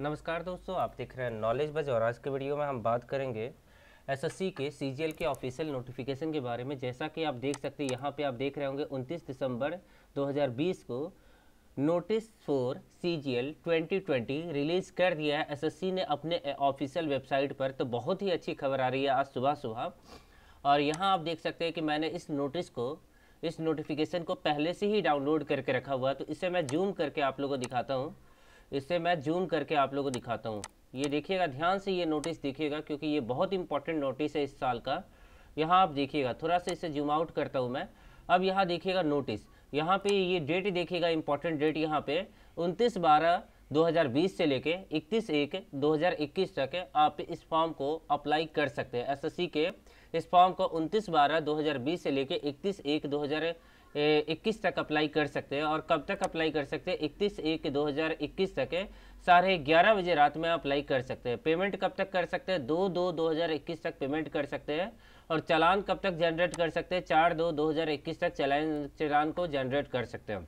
नमस्कार दोस्तों आप देख रहे हैं नॉलेज बज और आज के वीडियो में हम बात करेंगे एसएससी के सीजीएल के ऑफिशियल नोटिफिकेशन के बारे में जैसा कि आप देख सकते हैं यहाँ पे आप देख रहे होंगे 29 दिसंबर 2020 को नोटिस फॉर सीजीएल 2020 रिलीज़ कर दिया है एसएससी ने अपने ऑफिशियल वेबसाइट पर तो बहुत ही अच्छी खबर आ रही है आज सुबह सुबह और यहाँ आप देख सकते हैं कि मैंने इस नोटिस को इस नोटिफिकेशन को पहले से ही डाउनलोड करके रखा हुआ तो इसे मैं जूम करके आप लोगों को दिखाता हूँ इससे मैं जूम करके आप लोगों को दिखाता हूँ ये देखिएगा ध्यान से ये नोटिस देखिएगा क्योंकि ये बहुत इंपॉर्टेंट नोटिस है इस साल का यहाँ आप देखिएगा थोड़ा सा इसे जूम आउट करता हूँ मैं अब यहाँ देखिएगा नोटिस यहाँ पे ये डेट देखिएगा इंपॉर्टेंट डेट यहाँ पे उनतीस बारह 2020 से लेके 31 एक 2021 तक आप इस फॉर्म को अप्लाई कर सकते हैं एसएससी के इस फॉर्म को 29 बारह 2020 से लेके 31 एक इक्कीस तक अप्लाई कर सकते हैं और कब तक अप्लाई कर सकते हैं इकतीस एक दो हज़ार इक्कीस तक साढ़े ग्यारह बजे रात में अप्लाई कर सकते हैं पेमेंट कब तक कर सकते हैं दो दो दो हज़ार इक्कीस तक पेमेंट कर सकते हैं और चालान कब तक जनरेट कर सकते हैं चार दो दो हज़ार इक्कीस तक चलान चलान को जनरेट कर सकते हैं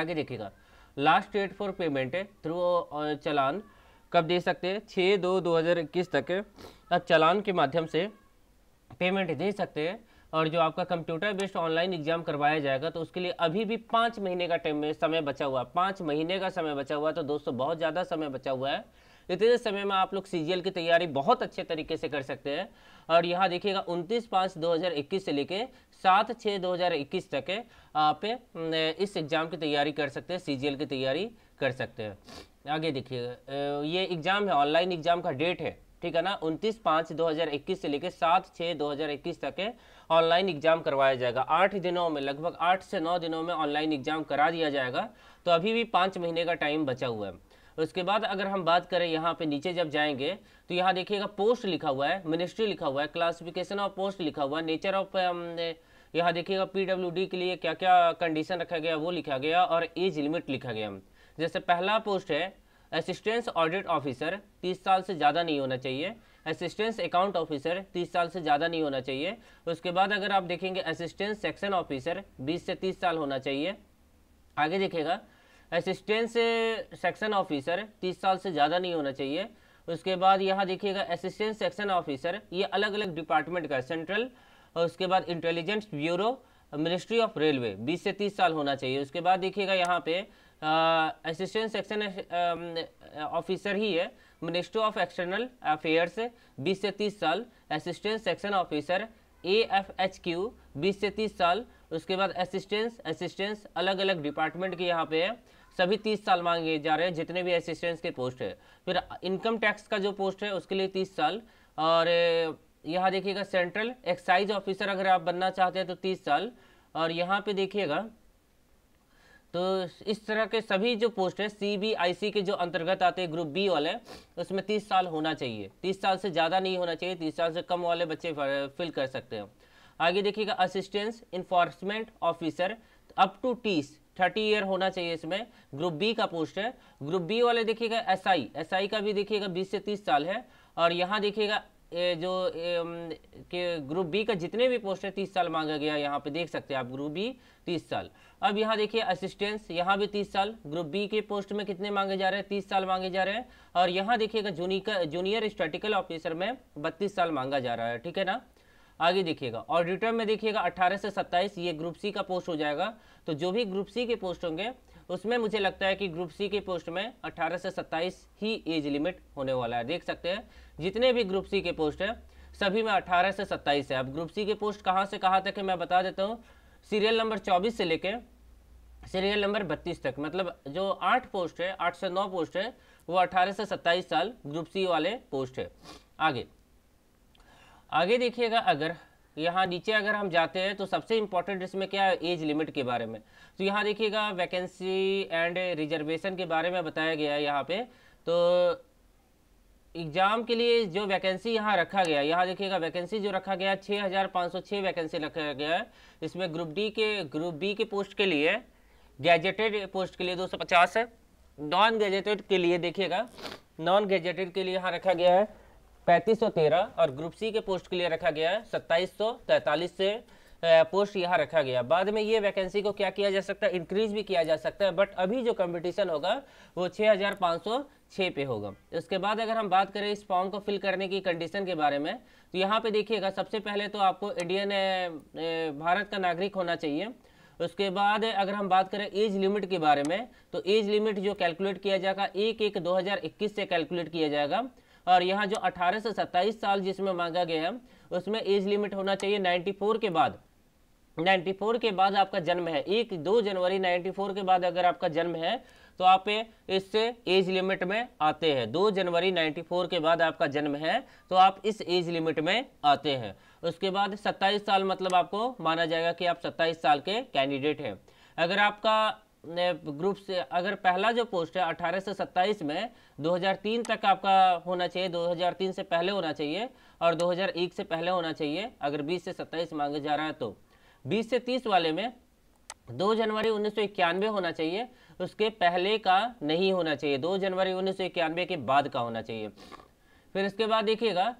आगे देखिएगा last date for payment through challan कब दे सकते हैं छः दो दो हज़ार इक्कीस तक आप चलान के माध्यम से पेमेंट दे सकते हैं और जो आपका कंप्यूटर बेस्ड ऑनलाइन एग्जाम करवाया जाएगा तो उसके लिए अभी भी पाँच महीने का टाइम समय बचा हुआ है पाँच महीने का समय बचा हुआ है तो दोस्तों बहुत ज़्यादा समय बचा हुआ है इतने समय में आप लोग सी की तैयारी बहुत अच्छे तरीके से कर सकते हैं और यहाँ देखिएगा 29 पाँच 2021 से लेके 7 छः 2021 तक है आप इस एग्ज़ाम की तैयारी कर सकते हैं सी की तैयारी कर सकते हैं आगे देखिएगा ये एग्ज़ाम है ऑनलाइन एग्ज़ाम का डेट है ठीक है ना उनतीस पाँच इक्कीस से लेकर सात छः 2021 तक ऑनलाइन एग्जाम करवाया जाएगा आठ दिनों में लगभग आठ से नौ दिनों में ऑनलाइन एग्जाम करा दिया जाएगा तो अभी भी पाँच महीने का टाइम बचा हुआ है उसके बाद अगर हम बात करें यहाँ पे नीचे जब जाएंगे तो यहाँ देखिएगा पोस्ट लिखा हुआ है मिनिस्ट्री लिखा हुआ है क्लासिफिकेशन ऑफ पोस्ट लिखा हुआ है नेचर ऑफ um, यहाँ देखिएगा पीडब्ल्यूडी के लिए क्या क्या कंडीशन रखा गया वो लिखा गया और एज लिमिट लिखा गया जैसे पहला पोस्ट है असिस्टेंस ऑडिट ऑफिसर तीस साल से ज़्यादा नहीं होना चाहिए असिस्टेंस अकाउंट ऑफिसर तीस साल से ज़्यादा नहीं होना चाहिए उसके बाद अगर आप देखेंगे असिस्टेंस सेक्शन ऑफिसर बीस से तीस साल होना चाहिए आगे देखिएगा असिस्टेंस सेक्शन ऑफिसर तीस साल से ज़्यादा नहीं होना चाहिए उसके बाद यहाँ देखिएगा असिस्टेंट सेक्शन ऑफिसर ये अलग अलग डिपार्टमेंट का सेंट्रल और उसके बाद intelligence bureau ministry of railway बीस से तीस साल होना चाहिए उसके बाद देखिएगा यहाँ पे असिस्टेंट सेक्शन ऑफिसर ही है मिनिस्ट्री ऑफ एक्सटर्नल अफेयर्स 20 से 30 साल assistant section officer A F H Q बीस से तीस साल उसके बाद असिस्टेंस असिस्टेंस अलग अलग डिपार्टमेंट के यहाँ पे है सभी तीस साल मांगे जा रहे हैं जितने भी असिस्टेंस के पोस्ट है फिर इनकम टैक्स का जो पोस्ट है उसके लिए तीस साल और यहाँ देखिएगा सेंट्रल एक्साइज ऑफिसर अगर आप बनना चाहते हैं तो तीस साल और यहाँ पे देखिएगा तो इस तरह के सभी जो पोस्ट हैं सी के जो अंतर्गत आते हैं ग्रुप बी वाले उसमें तीस साल होना चाहिए तीस साल से ज़्यादा नहीं होना चाहिए तीस साल से कम वाले बच्चे फिल कर सकते हैं आगे देखिएगा assistance enforcement officer up to टीस थर्टी ईयर होना चाहिए इसमें ग्रुप बी का पोस्ट है ग्रुप बी वाले देखिएगा एस आई का भी देखिएगा बीस से तीस साल है और यहाँ देखिएगा जो के ग्रुप बी का जितने भी पोस्ट है तीस साल मांगा गया यहाँ पे देख सकते हैं आप ग्रुप बी तीस साल अब यहाँ देखिए असिस्टेंस यहाँ भी तीस साल ग्रुप बी के पोस्ट में कितने मांगे जा रहे हैं तीस साल मांगे जा रहे हैं और यहाँ देखिएगा जूनियर जूनियर स्टैटिकल ऑफिसर में बत्तीस साल मांगा जा रहा है ठीक है ना आगे देखिएगा ऑडिटर में देखिएगा 18 से 27 ये ग्रुप सी का पोस्ट हो जाएगा तो जो भी ग्रुप सी के पोस्ट होंगे उसमें मुझे लगता है कि ग्रुप सी के पोस्ट में 18 से 27 ही एज लिमिट होने वाला है देख सकते हैं जितने भी ग्रुप सी के पोस्ट हैं सभी में 18 से 27 है अब ग्रुप सी के पोस्ट कहाँ से कहाँ तक है मैं बता देता हूँ सीरियल नंबर चौबीस से लेकर सीरियल नंबर बत्तीस तक मतलब जो आठ पोस्ट है आठ से नौ पोस्ट है वो अठारह से सत्ताईस साल ग्रुप सी वाले पोस्ट है आगे आगे देखिएगा अगर तो यहाँ नीचे अगर हम जाते हैं तो सबसे इम्पोर्टेंट इसमें क्या है एज लिमिट के बारे में तो यहाँ देखिएगा वैकेंसी एंड रिजर्वेशन के बारे में बताया गया है यहाँ पे तो एग्ज़ाम के लिए जो वैकेंसी यहाँ रखा गया है यहाँ देखिएगा वैकेंसी जो रखा गया है छः हज़ार पाँच सौ छः वैकेंसी रखा गया है इसमें ग्रुप डी के ग्रुप बी के पोस्ट के लिए गैजेटेड पोस्ट के लिए दो सौ पचास है नॉन गैजेटेड के लिए देखिएगा नॉन गैजेटेड के लिए यहाँ रखा गया है 3513 और ग्रुप सी के पोस्ट के लिए रखा गया है सत्ताईस से पोस्ट यहाँ रखा गया बाद में ये वैकेंसी को क्या किया जा सकता है इंक्रीज भी किया जा सकता है बट अभी जो कंपटीशन होगा वो 6506 पे होगा उसके बाद अगर हम बात करें इस फॉर्म को फिल करने की कंडीशन के बारे में तो यहाँ पे देखिएगा सबसे पहले तो आपको इंडियन भारत का नागरिक होना चाहिए उसके बाद अगर हम बात करें एज लिमिट के बारे में तो एज लिमिट जो कैलकुलेट किया जाएगा एक एक दो से कैलकुलेट किया जाएगा और यहाँ जो 18 से 27 साल जिसमें मांगा गया है उसमें एज लिमिट होना चाहिए 94 के बाद 94 के बाद आपका जन्म है एक दो जनवरी 94 के बाद अगर आपका जन्म है तो आप इससे एज लिमिट में आते हैं दो जनवरी 94 के बाद आपका जन्म है तो आप इस एज लिमिट में आते हैं उसके बाद 27 साल मतलब आपको माना जाएगा कि आप 27 साल के कैंडिडेट हैं अगर आपका ग्रुप से अगर पहला जो पोस्ट है 18 से 27 में 2003 तक आपका होना चाहिए 2003 से पहले होना चाहिए और 2001 से पहले होना चाहिए अगर 20 से 27 मांगे जा रहा है तो 20 से 30 वाले में 2 जनवरी उन्नीस होना चाहिए उसके पहले का नहीं होना चाहिए 2 जनवरी उन्नीस के बाद का होना चाहिए फिर इसके बाद देखिएगा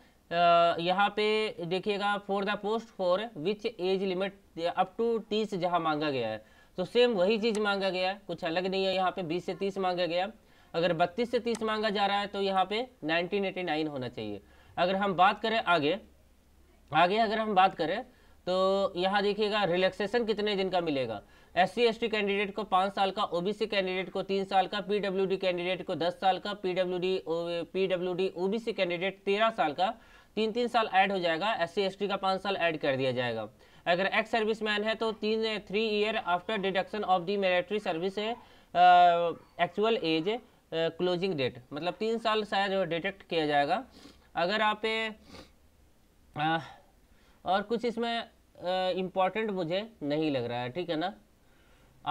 यहाँ पे देखिएगा for the post for which age limit up to तीस जहाँ मांगा गया है तो सेम वही चीज़ मांगा गया है कुछ अलग नहीं है यहाँ पे 20 से 30 मांगा गया अगर 32 से 30 मांगा जा रहा है तो यहाँ पे 1989 होना चाहिए अगर हम बात करें आगे आगे अगर हम बात करें तो यहाँ देखिएगा रिलैक्सेशन कितने दिन का मिलेगा S C S T candidate को पाँच साल का ओ कैंडिडेट को तीन साल का पी डी कैंडिडेट को दस साल का P W D P W D candidate तेरह साल का तीन तीन साल ऐड हो जाएगा एस सी एस टी का पाँच साल ऐड कर दिया जाएगा अगर एक्स सर्विस मैन है तो तीन three year after deduction of the military service actual age closing date मतलब तीन साल शायद डिटेक्ट किया जाएगा अगर आप आ, और कुछ इसमें इम्पॉर्टेंट मुझे नहीं लग रहा है ठीक है ना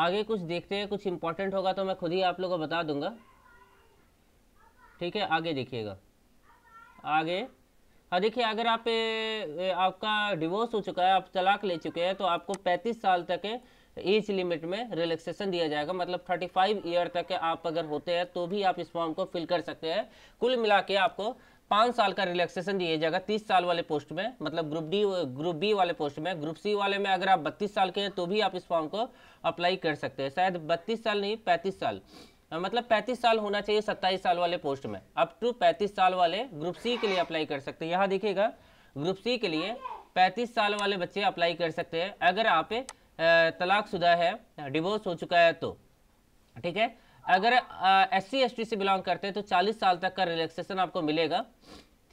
आगे कुछ देखते हैं कुछ इम्पॉर्टेंट होगा तो मैं खुद ही आप लोगों को बता दूंगा ठीक है आगे देखिएगा आगे और हाँ, देखिए अगर आप ए, आपका डिवोर्स हो चुका है आप तलाक ले चुके हैं तो आपको 35 साल तक एज लिमिट में रिलैक्सेशन दिया जाएगा मतलब 35 ईयर तक आप अगर होते हैं तो भी आप इस फॉर्म को फिल कर सकते हैं कुल मिला के आपको पाँच साल का रिलैक्सेशन दिया जाएगा तीस साल वाले पोस्ट में मतलब ग्रुप डी ग्रुप बी वाले पोस्ट में ग्रुप सी वाले में अगर आप बत्तीस साल के हैं तो भी आप इस फॉर्म को अप्लाई कर सकते हैं शायद बत्तीस साल नहीं पैंतीस साल मतलब 35 साल होना चाहिए 27 साल वाले पोस्ट में अप टू 35 साल वाले ग्रुप सी के लिए अप्लाई कर सकते हैं यहाँ देखिएगा ग्रुप सी के लिए 35 साल वाले बच्चे अप्लाई कर सकते हैं अगर आप तलाक शुदा है डिवोर्स हो चुका है तो ठीक है अगर एस सी एस टी से बिलोंग करते हैं तो चालीस साल तक का रिलैक्सेशन आपको मिलेगा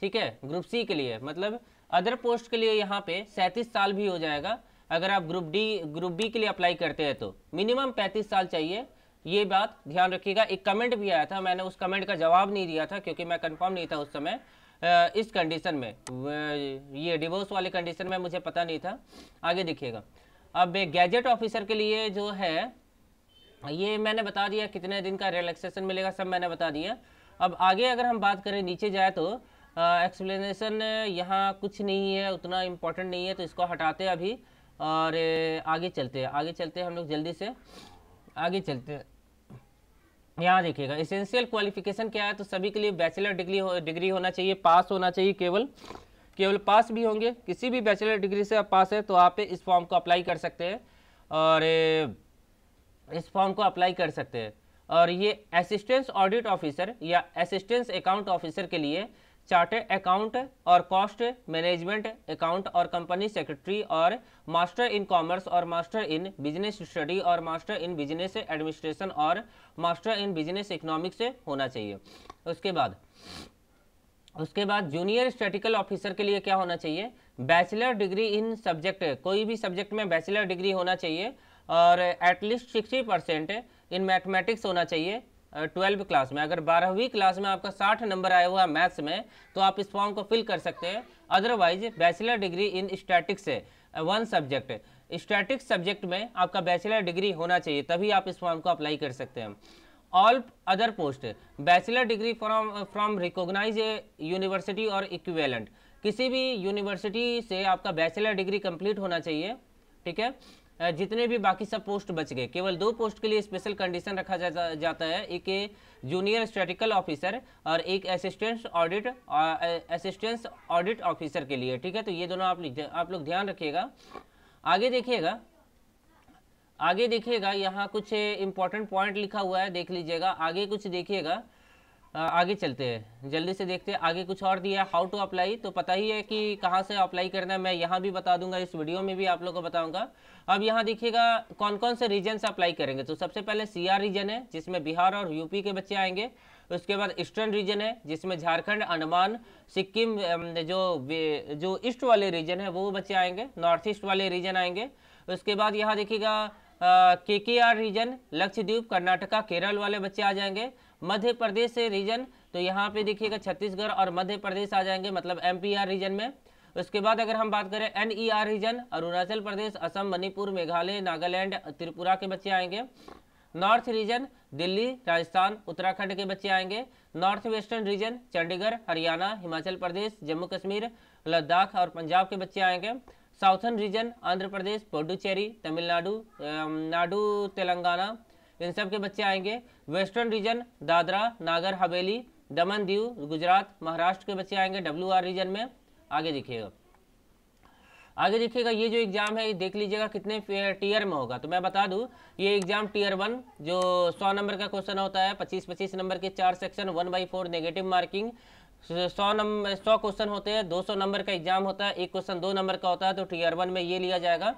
ठीक है ग्रुप सी के लिए मतलब अदर पोस्ट के लिए यहाँ पे सैंतीस साल भी हो जाएगा अगर आप ग्रुप डी ग्रुप बी के लिए अप्लाई करते हैं तो मिनिमम पैंतीस साल चाहिए ये बात ध्यान रखिएगा एक कमेंट भी आया था मैंने उस कमेंट का जवाब नहीं दिया था क्योंकि मैं कंफर्म नहीं था उस समय इस कंडीशन में ये डिवोर्स वाले कंडीशन में मुझे पता नहीं था आगे देखिएगा अब गैजेट ऑफिसर के लिए जो है ये मैंने बता दिया कितने दिन का रिलैक्सेशन मिलेगा सब मैंने बता दिया अब आगे अगर हम बात करें नीचे जाए तो एक्सप्लेनेशन यहाँ कुछ नहीं है उतना इम्पोर्टेंट नहीं है तो इसको हटाते अभी और आगे चलते हैं आगे चलते हैं हम लोग जल्दी से आगे चलते यहाँ देखिएगा इसेंशियल क्वालिफिकेशन क्या है तो सभी के लिए बैचलर डिग्री हो, डिग्री होना चाहिए पास होना चाहिए केवल केवल पास भी होंगे किसी भी बैचलर डिग्री से आप पास है तो आप इस फॉर्म को अप्लाई कर सकते हैं और इस फॉर्म को अप्लाई कर सकते हैं और ये असिस्टेंस ऑडिट ऑफिसर या असिस्टेंस अकाउंट ऑफिसर के लिए चार्टेड अकाउंट और कॉस्ट मैनेजमेंट अकाउंट और कंपनी सेक्रेटरी और मास्टर इन कॉमर्स और मास्टर इन बिजनेस स्टडी और मास्टर इन बिजनेस एडमिनिस्ट्रेशन और मास्टर इन बिजनेस इकोनॉमिक्स होना चाहिए उसके बाद उसके बाद जूनियर स्टेटिकल ऑफिसर के लिए क्या होना चाहिए बैचलर डिग्री इन सब्जेक्ट कोई भी सब्जेक्ट में बैचलर डिग्री होना चाहिए और at least sixty percent in mathematics होना चाहिए ट्वेल्व क्लास में अगर बारहवीं क्लास में आपका साठ नंबर आया हुआ मैथ्स में तो आप इस फॉर्म को फिल कर सकते हैं otherwise bachelor degree in statistics है वन सब्जेक्ट स्टैटिक्स सब्जेक्ट में आपका बैचलर डिग्री होना चाहिए तभी आप इस फॉर्म को अप्लाई कर सकते हैं all other post bachelor degree from from recognise university और इक्वेलेंट किसी भी यूनिवर्सिटी से आपका बैचलर डिग्री कंप्लीट होना चाहिए ठीक है जितने भी बाकी सब पोस्ट बच गए केवल दो पोस्ट के लिए स्पेशल कंडीशन रखा जा, जाता है एक जूनियर स्टेटिकल ऑफिसर और एक assistance audit assistance audit officer के लिए ठीक है तो ये दोनों आप आप लोग ध्यान रखिएगा आगे देखिएगा आगे देखिएगा यहाँ कुछ इंपॉर्टेंट पॉइंट लिखा हुआ है देख लीजिएगा आगे कुछ देखिएगा आगे चलते हैं जल्दी से देखते हैं आगे कुछ और दिया है हाउ टू अप्लाई तो पता ही है कि कहाँ से अप्लाई करना है मैं यहाँ भी बता दूंगा इस वीडियो में भी आप लोग को बताऊंगा अब यहाँ देखिएगा कौन कौन से रीजन से अप्लाई करेंगे तो सबसे पहले सीआर रीजन है जिसमें बिहार और यूपी के बच्चे आएंगे उसके बाद ईस्टर्न रीजन है जिसमें झारखंड अंडमान सिक्किम जो जो ईस्ट वाले रीजन है वो बच्चे आएंगे नॉर्थ ईस्ट वाले रीजन आएंगे उसके बाद यहाँ देखिएगा K K R region Lakshadweep Karnataka Kerala वाले बच्चे आ जाएंगे मध्य प्रदेश से रीजन तो यहाँ पे देखिएगा छत्तीसगढ़ और मध्य प्रदेश आ जाएंगे मतलब एम रीजन में उसके बाद अगर हम बात करें N E R region Arunachal Pradesh Assam Manipur Meghalaya Nagaland Tripura के बच्चे आएंगे नॉर्थ रीजन दिल्ली राजस्थान उत्तराखंड के बच्चे आएंगे north western region Chandigarh Haryana Himachal Pradesh Jammu Kashmir Ladakh और पंजाब के बच्चे आएंगे साउथर्न रीजन आंध्र प्रदेश पुडुचेरी तमिलनाडु नाडु तेलंगाना इन सब के बच्चे आएंगे वेस्टर्न रीजन दादरा नागर हवेली दमन दीव गुजरात महाराष्ट्र के बच्चे आएंगे डब्ल्यू आर रीजन में आगे देखिएगा आगे देखिएगा ये जो एग्ज़ाम है ये देख लीजिएगा कितने टीयर में होगा तो मैं बता दूं ये एग्ज़ाम टीयर वन जो 100 नंबर का क्वेश्चन होता है 25-25 नंबर के चार section one by four negative marking 100 number 100 question होते हैं 200 नंबर का एग्ज़ाम होता है एक क्वेश्चन दो नंबर का होता है तो टीयर वन में ये लिया जाएगा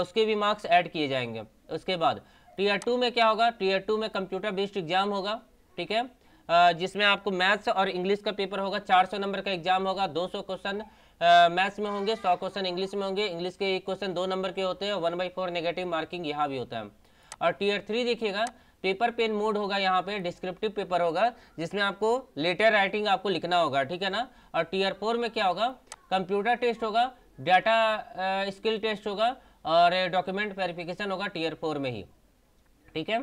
उसके भी मार्क्स ऐड किए जाएंगे उसके बाद टीयर टू में क्या होगा टीयर टू में कंप्यूटर बेस्ड एग्जाम होगा ठीक है जिसमें आपको मैथ्स और इंग्लिश का पेपर होगा 400 नंबर का एग्जाम होगा 200 क्वेश्चन मैथ्स में होंगे 100 क्वेश्चन इंग्लिश में होंगे इंग्लिश के एक क्वेश्चन दो नंबर के होते हैं one by four negative marking यहाँ भी होता है और टीयर थ्री देखिएगा पेपर पेन मोड होगा यहाँ पे डिस्क्रिप्टिव पेपर होगा जिसमें आपको लेटर राइटिंग आपको लिखना होगा ठीक है ना और टीयर फोर में क्या होगा कंप्यूटर टेस्ट होगा डाटा स्किल टेस्ट होगा और डॉक्यूमेंट वेरिफिकेशन होगा टीयर फोर में ही ठीक है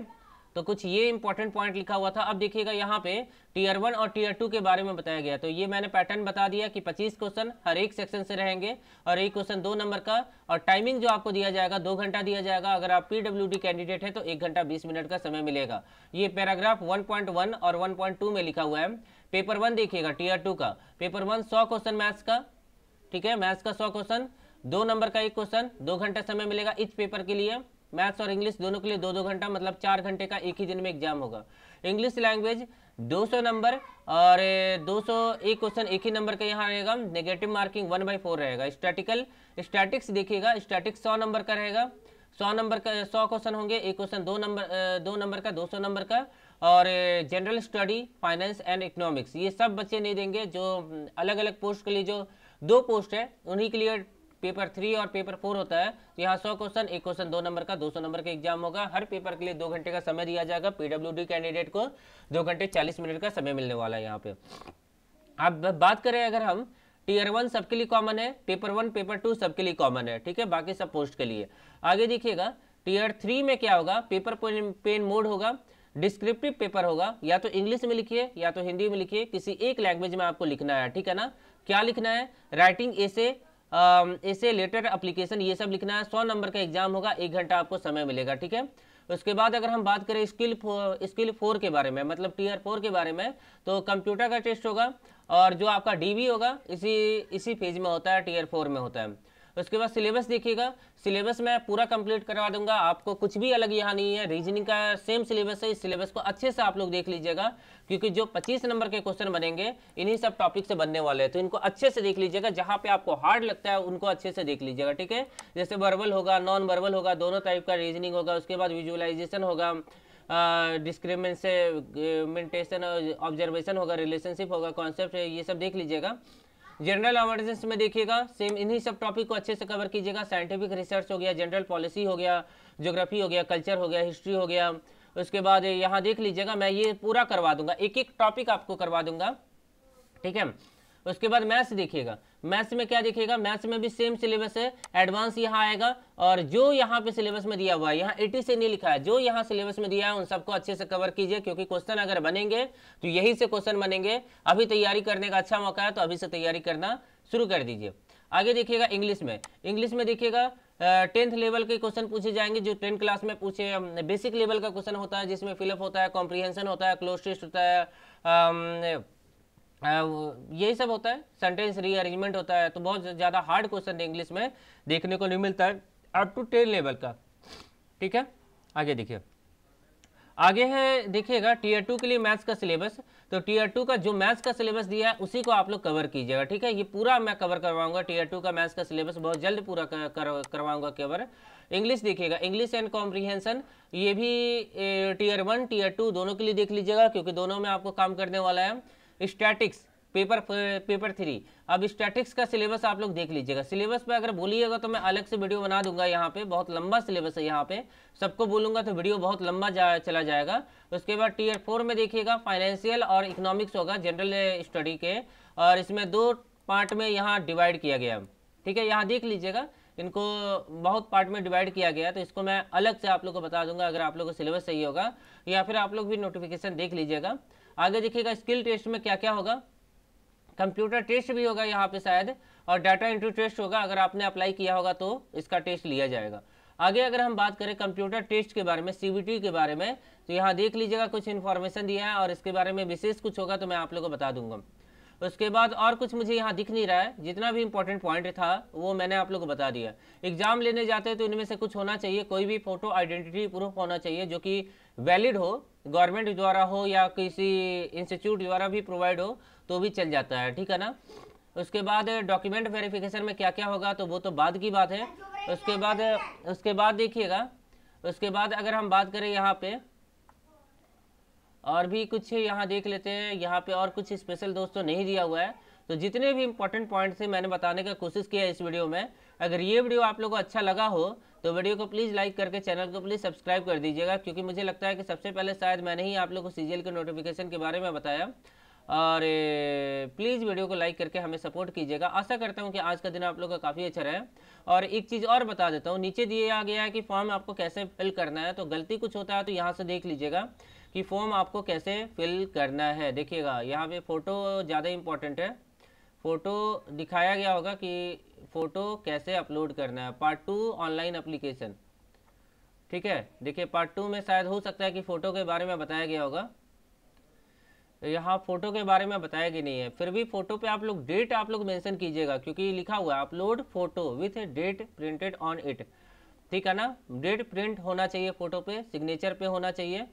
तो कुछ ये इंपॉर्टेंट पॉइंट लिखा हुआ था अब देखिएगा यहाँ पे टीयर वन और टीयर टू के बारे में बताया गया तो ये मैंने पैटर्न बता दिया कि 25 क्वेश्चन हर एक सेक्शन से रहेंगे और एक क्वेश्चन दो नंबर का और टाइमिंग जो आपको दिया जाएगा दो घंटा दिया जाएगा अगर आप पीडब्ल्यू कैंडिडेट है तो एक घंटा बीस मिनट का समय मिलेगा ये पैराग्राफ वन और वन में लिखा हुआ है पेपर वन देखिएगा टीयर टू का पेपर वन सौ क्वेश्चन मैथ्स का ठीक है मैथ्स का सौ क्वेश्चन दो नंबर का एक क्वेश्चन दो घंटा समय मिलेगा इस पेपर के लिए मैथ्स और इंग्लिश दोनों के लिए दो दो घंटा मतलब चार घंटे का एक ही दिन में एग्जाम होगा इंग्लिश लैंग्वेज 200 नंबर और 201 एक क्वेश्चन एक ही नंबर का यहाँ रहेगा negative marking one by four रहेगा स्टैटिकल स्टैटिक्स देखिएगा स्टैटिक्स सौ नंबर का रहेगा सौ नंबर का सौ क्वेश्चन होंगे एक क्वेश्चन दो नंबर दो नंबर का दो नंबर का और general study finance and economics ये सब बच्चे नहीं देंगे जो अलग अलग पोस्ट के लिए जो दो पोस्ट है उन्हीं के लिए पेपर थ्री और पेपर फोर होता है तो यहाँ सौ क्वेश्चन एक क्वेश्चन दो नंबर का दो सौ नंबर का एग्जाम होगा हर पेपर के लिए दो घंटे का समय दिया जाएगा पीडब्ल्यू कैंडिडेट को दो घंटे चालीस मिनट का समय मिलने वाला है यहाँ पे अब बात करें अगर हम टीयर वन सबके लिए कॉमन है पेपर वन पेपर टू सबके लिए कॉमन है ठीक है बाकी सब पोस्ट के लिए आगे देखिएगा टीयर थ्री में क्या होगा पेपर पेन मोड होगा डिस्क्रिप्टिव पेपर होगा या तो इंग्लिश में लिखिए या तो हिंदी में लिखिए किसी एक लैंग्वेज में आपको लिखना है ठीक है ना क्या लिखना है राइटिंग ऐसे इसे लेटर अप्लीकेशन ये सब लिखना है सौ नंबर का एग्जाम होगा एक घंटा आपको समय मिलेगा ठीक है उसके बाद अगर हम बात करें स्किल फो, स्किल फोर के बारे में मतलब टीयर फोर के बारे में तो कंप्यूटर का टेस्ट होगा और जो आपका डीवी होगा इसी इसी फेज में होता है टीयर फोर में होता है उसके बाद सिलेबस देखिएगा सिलेबस मैं पूरा कंप्लीट करवा दूंगा आपको कुछ भी अलग यहाँ नहीं है रीजनिंग का सेम सिलेबस है इस सिलेबस को अच्छे से आप लोग देख लीजिएगा क्योंकि जो 25 नंबर के क्वेश्चन बनेंगे इन्हीं सब टॉपिक से बनने वाले हैं तो इनको अच्छे से देख लीजिएगा जहाँ पे आपको हार्ड लगता है उनको अच्छे से देख लीजिएगा ठीक है जैसे वर्बल होगा नॉन वर्बल होगा दोनों टाइप का रीजनिंग होगा उसके बाद विजुअलाइजेशन होगा डिस्क्रिमेंट से ऑब्जर्वेशन होगा रिलेशनशिप होगा कॉन्सेप्ट ये सब देख लीजिएगा जनरल अवेयरनेस में देखिएगा सेम इन्हीं सब टॉपिक को अच्छे से कवर कीजिएगा साइंटिफिक रिसर्च हो गया जनरल पॉलिसी हो गया ज्योग्राफी हो गया कल्चर हो गया हिस्ट्री हो गया उसके बाद यहाँ देख लीजिएगा मैं ये पूरा करवा दूंगा एक एक टॉपिक आपको करवा दूंगा ठीक है उसके बाद मैथ्स देखिएगा मैथ्स में क्या देखिएगा मैथ्स में भी सेम सिलेबस है एडवांस यहाँ आएगा और जो यहाँ पे सिलेबस में दिया हुआ है यहाँ एटी से नहीं लिखा है जो यहाँ सिलेबस में दिया है उन सबको अच्छे से कवर कीजिए क्योंकि क्वेश्चन अगर बनेंगे तो यही से क्वेश्चन बनेंगे अभी तैयारी करने का अच्छा मौका है तो अभी से तैयारी करना शुरू कर दीजिए आगे देखिएगा इंग्लिश में इंग्लिश में देखिएगा टेंथ लेवल के क्वेश्चन पूछे जाएंगे जो टेंथ क्लास में पूछे बेसिक लेवल का क्वेश्चन होता है जिसमें फिलअप होता है कॉम्प्रीहेंशन होता है क्लोज टेस्ट होता है यही सब होता है सेंटेंस रीअरेंजमेंट होता है तो बहुत ज़्यादा हार्ड क्वेश्चन इंग्लिश में देखने को नहीं मिलता है अप टू टेन लेवल का ठीक है आगे देखिए आगे है देखिएगा टीयर टू के लिए मैथ्स का सिलेबस तो टीयर टू का जो मैथ्स का सिलेबस दिया है उसी को आप लोग कवर कीजिएगा ठीक है ये पूरा मैं कवर करवाऊंगा टीयर टू का मैथ्स का सिलेबस बहुत जल्द पूरा कर, कर, करवाऊंगा कवर इंग्लिश देखिएगा इंग्लिश एंड कॉम्प्रीहेंशन ये भी टीयर वन टीयर टू दोनों के लिए देख लीजिएगा क्योंकि दोनों में आपको काम करने वाला है स्टैटिक्स पेपर पेपर थ्री अब स्टैटिक्स का सिलेबस आप लोग देख लीजिएगा सिलेबस पे अगर बोलिएगा तो मैं अलग से वीडियो बना दूंगा यहाँ पे बहुत लंबा सिलेबस है यहाँ पे सबको बोलूंगा तो वीडियो बहुत लंबा जा, चला जाएगा उसके बाद टीयर फोर में देखिएगा फाइनेंशियल और इकोनॉमिक्स होगा जनरल स्टडी के और इसमें दो पार्ट में यहाँ डिवाइड किया गया ठीक है यहाँ देख लीजिएगा इनको बहुत पार्ट में डिवाइड किया गया तो इसको मैं अलग से आप लोग को बता दूंगा अगर आप लोग को सिलेबस सही होगा या फिर आप लोग भी नोटिफिकेशन देख लीजिएगा आगे देखिएगा स्किल टेस्ट में क्या क्या होगा कंप्यूटर टेस्ट भी होगा यहाँ पे शायद और डाटा एंट्री टेस्ट होगा अगर आपने अप्लाई किया होगा तो इसका टेस्ट लिया जाएगा आगे अगर हम बात करें कंप्यूटर टेस्ट के बारे में सीबीटी के बारे में तो यहाँ देख लीजिएगा कुछ इन्फॉर्मेशन दिया है और इसके बारे में विशेष कुछ होगा तो मैं आप लोग को बता दूंगा उसके बाद और कुछ मुझे यहाँ दिख नहीं रहा है जितना भी इंपॉर्टेंट पॉइंट था वो मैंने आप लोग को बता दिया एग्जाम लेने जाते हैं तो इनमें से कुछ होना चाहिए कोई भी फोटो आइडेंटिटी प्रूफ होना चाहिए जो कि वैलिड हो गवर्नमेंट द्वारा हो या किसी इंस्टीट्यूट द्वारा भी प्रोवाइड हो तो भी चल जाता है ठीक है ना उसके बाद डॉक्यूमेंट वेरिफिकेशन में क्या क्या होगा तो वो तो बाद की बात है उसके बाद उसके बाद देखिएगा उसके बाद अगर हम बात करें यहाँ पे और भी कुछ यहाँ देख लेते हैं यहाँ पे और कुछ स्पेशल दोस्तों नहीं दिया हुआ है तो जितने भी इंपॉर्टेंट पॉइंट्स हैं मैंने बताने का कोशिश किया इस वीडियो में अगर ये वीडियो आप लोगों को अच्छा लगा हो तो वीडियो को प्लीज़ लाइक करके चैनल को प्लीज़ सब्सक्राइब कर दीजिएगा क्योंकि मुझे लगता है कि सबसे पहले शायद मैंने ही आप लोग को सी के नोटिफिकेशन के बारे में बताया और प्लीज़ वीडियो को लाइक करके हमें सपोर्ट कीजिएगा आशा करता हूँ कि आज का दिन आप लोग का काफ़ी अच्छा रहे और एक चीज़ और बता देता हूँ नीचे दिया गया है कि फॉर्म आपको कैसे फिल करना है तो गलती कुछ होता है तो यहाँ से देख लीजिएगा कि फॉर्म आपको कैसे फिल करना है देखिएगा यहाँ पे फ़ोटो ज़्यादा इम्पॉर्टेंट है फ़ोटो दिखाया गया होगा कि फ़ोटो कैसे अपलोड करना है पार्ट टू ऑनलाइन अप्लीकेशन ठीक है देखिए पार्ट टू में शायद हो सकता है कि फ़ोटो के बारे में बताया गया होगा यहाँ फ़ोटो के बारे में बताया गया नहीं है फिर भी फ़ोटो पे आप लोग डेट आप लोग मेंशन कीजिएगा क्योंकि लिखा हुआ है upload photo with date printed on it ठीक है ना डेट प्रिंट होना चाहिए फ़ोटो पे सिग्नेचर पे होना चाहिए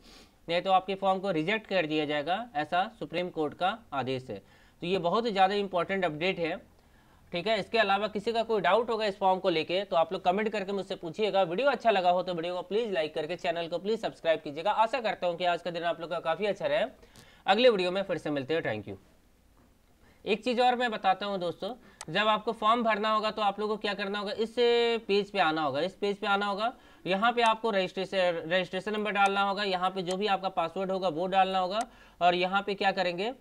नहीं तो आपके फॉर्म को रिजेक्ट कर दिया जाएगा ऐसा सुप्रीम कोर्ट का आदेश है तो ये बहुत ही ज़्यादा इंपॉर्टेंट अपडेट है ठीक है इसके अलावा किसी का कोई डाउट होगा इस फॉर्म को लेके तो आप लोग कमेंट करके मुझसे पूछिएगा वीडियो अच्छा लगा हो तो वीडियो को प्लीज़ लाइक करके चैनल को प्लीज़ सब्सक्राइब कीजिएगा आशा करता हूँ कि आज का दिन आप लोग का काफ़ी अच्छा रहे अगले वीडियो में फिर से मिलते हैं थैंक यू एक चीज़ और मैं बताता हूँ दोस्तों जब आपको फॉर्म भरना होगा तो आप लोगों को क्या करना होगा इस पेज पे आना होगा इस पेज पे आना होगा यहाँ पे आपको रजिस्ट्रेशन रजिस्ट्रेशन नंबर डालना होगा यहाँ पे जो भी आपका पासवर्ड होगा वो डालना होगा और यहाँ पे क्या करेंगे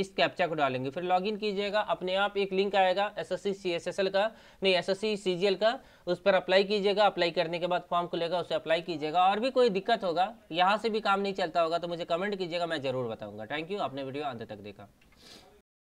इस कैप्चा को डालेंगे फिर लॉगिन कीजिएगा अपने आप एक लिंक आएगा एसएससी सीएसएसएल का नहीं एसएससी सीजीएल का उस पर अप्लाई कीजिएगा अप्लाई करने के बाद फॉर्म खुलेगा उसे अप्लाई कीजिएगा और भी कोई दिक्कत होगा यहाँ से भी काम नहीं चलता होगा तो मुझे कमेंट कीजिएगा मैं ज़रूर बताऊँगा थैंक यू आपने वीडियो अंत तक देखा